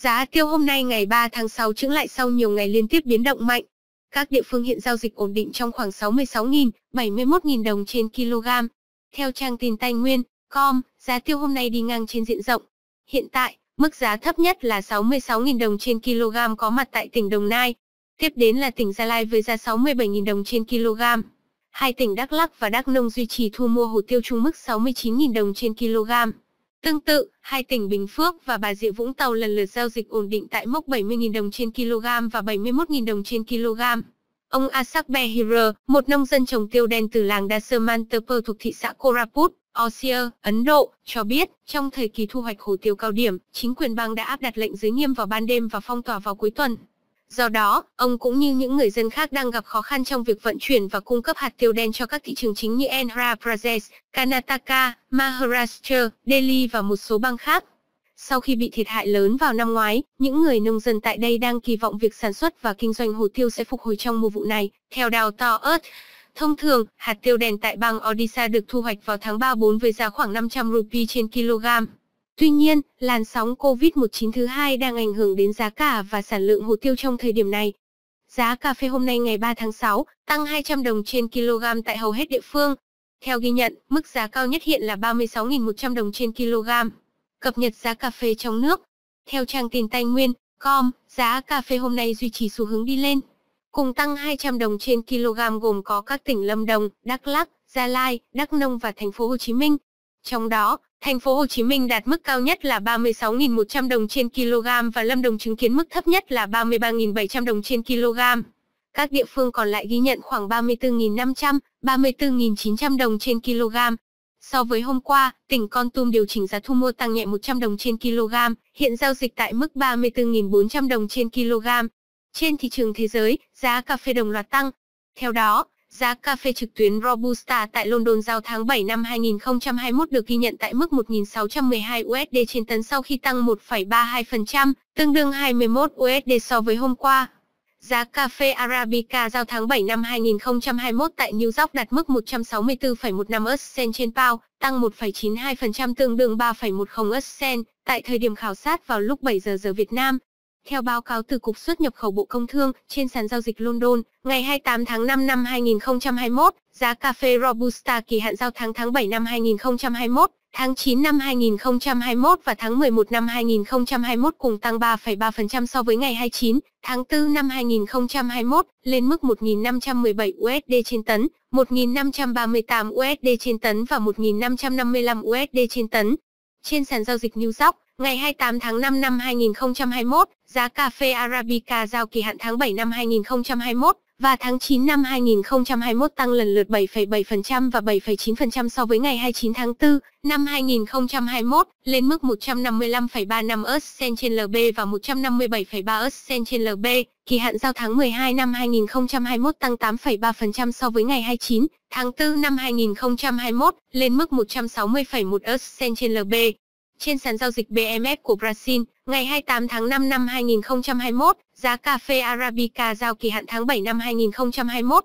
Giá tiêu hôm nay ngày 3 tháng 6 chứng lại sau nhiều ngày liên tiếp biến động mạnh. Các địa phương hiện giao dịch ổn định trong khoảng 66.000, 71.000 đồng trên kg. Theo trang tin Tài Nguyên, com, giá tiêu hôm nay đi ngang trên diện rộng. Hiện tại, mức giá thấp nhất là 66.000 đồng trên kg có mặt tại tỉnh Đồng Nai. Tiếp đến là tỉnh Gia Lai với giá 67.000 đồng trên kg. Hai tỉnh Đắk Lắc và Đắk Nông duy trì thu mua hồ tiêu chung mức 69.000 đồng trên kg. Tương tự, hai tỉnh Bình Phước và Bà Rịa Vũng Tàu lần lượt giao dịch ổn định tại mốc 70.000 đồng trên kg và 71.000 đồng trên kg. Ông Asak Behira, một nông dân trồng tiêu đen từ làng Dasamantaper thuộc thị xã Koraput, Osir, Ấn Độ, cho biết, trong thời kỳ thu hoạch hồ tiêu cao điểm, chính quyền bang đã áp đặt lệnh giới nghiêm vào ban đêm và phong tỏa vào cuối tuần. Do đó, ông cũng như những người dân khác đang gặp khó khăn trong việc vận chuyển và cung cấp hạt tiêu đen cho các thị trường chính như Andhra Pradesh, Karnataka, Maharashtra, Delhi và một số bang khác. Sau khi bị thiệt hại lớn vào năm ngoái, những người nông dân tại đây đang kỳ vọng việc sản xuất và kinh doanh hồ tiêu sẽ phục hồi trong mùa vụ này, theo đào To Earth. Thông thường, hạt tiêu đen tại bang Odisha được thu hoạch vào tháng 3-4 với giá khoảng 500 rupee trên kg. Tuy nhiên, làn sóng COVID-19 thứ hai đang ảnh hưởng đến giá cả và sản lượng hồ tiêu trong thời điểm này. Giá cà phê hôm nay ngày 3 tháng 6 tăng 200 đồng trên kg tại hầu hết địa phương. Theo ghi nhận, mức giá cao nhất hiện là 36.100 đồng trên kg. Cập nhật giá cà phê trong nước. Theo trang tin Tài Nguyên, com, giá cà phê hôm nay duy trì xu hướng đi lên. Cùng tăng 200 đồng trên kg gồm có các tỉnh Lâm Đồng, Đắk Lắk, Gia Lai, Đắk Nông và thành phố Hồ Chí Minh. Trong đó, Thành phố Hồ Chí Minh đạt mức cao nhất là 36.100 đồng trên kg và Lâm Đồng chứng kiến mức thấp nhất là 33.700 đồng trên kg. Các địa phương còn lại ghi nhận khoảng 34.500, 34.900 đồng trên kg. So với hôm qua, tỉnh Con Tum điều chỉnh giá thu mua tăng nhẹ 100 đồng trên kg, hiện giao dịch tại mức 34.400 đồng trên kg. Trên thị trường thế giới, giá cà phê đồng loạt tăng. Theo đó, Giá cà phê trực tuyến Robusta tại London giao tháng 7 năm 2021 được ghi nhận tại mức 1.612 USD trên tấn sau khi tăng 1,32%, tương đương 21 USD so với hôm qua. Giá cà phê Arabica giao tháng 7 năm 2021 tại New York đạt mức 164,15 cent trên bao, tăng 1,92% tương đương 3,10 cent. Tại thời điểm khảo sát vào lúc 7 giờ giờ Việt Nam, theo báo cáo từ Cục xuất nhập khẩu Bộ Công Thương, trên sàn giao dịch London, ngày 28 tháng 5 năm 2021, giá cà phê Robusta kỳ hạn giao tháng tháng 7 năm 2021, tháng 9 năm 2021 và tháng 11 năm 2021 cùng tăng 3,3% so với ngày 29 tháng 4 năm 2021 lên mức 1.517 USD trên tấn, 1.538 USD trên tấn và 1.555 USD trên tấn. Trên sàn giao dịch New York, ngày 28 tháng 5 năm 2021, giá cà phê Arabica giao kỳ hạn tháng 7 năm 2021 và tháng 9 năm 2021 tăng lần lượt 7,7% và 7,9% so với ngày 29 tháng 4 năm 2021, lên mức 155,35 USD trên LB và 157,3 USD trên LB, kỳ hạn giao tháng 12 năm 2021 tăng 8,3% so với ngày 29 tháng 4 năm 2021, lên mức 160,1 USD trên LB trên sàn giao dịch BMF của Brazil, ngày 28 tháng 5 năm 2021, giá cà phê Arabica giao kỳ hạn tháng 7 năm 2021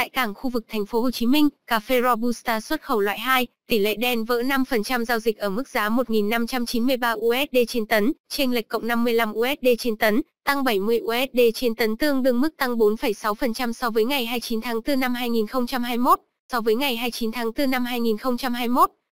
Tại cảng khu vực thành phố Hồ Chí Minh, cà phê Robusta xuất khẩu loại 2, tỷ lệ đen vỡ 5% giao dịch ở mức giá 1.593 USD trên tấn, chênh lệch cộng 55 USD trên tấn, tăng 70 USD trên tấn tương đương mức tăng 4,6% so với ngày 29 tháng 4 năm 2021, so với ngày 29 tháng 4 năm 2021.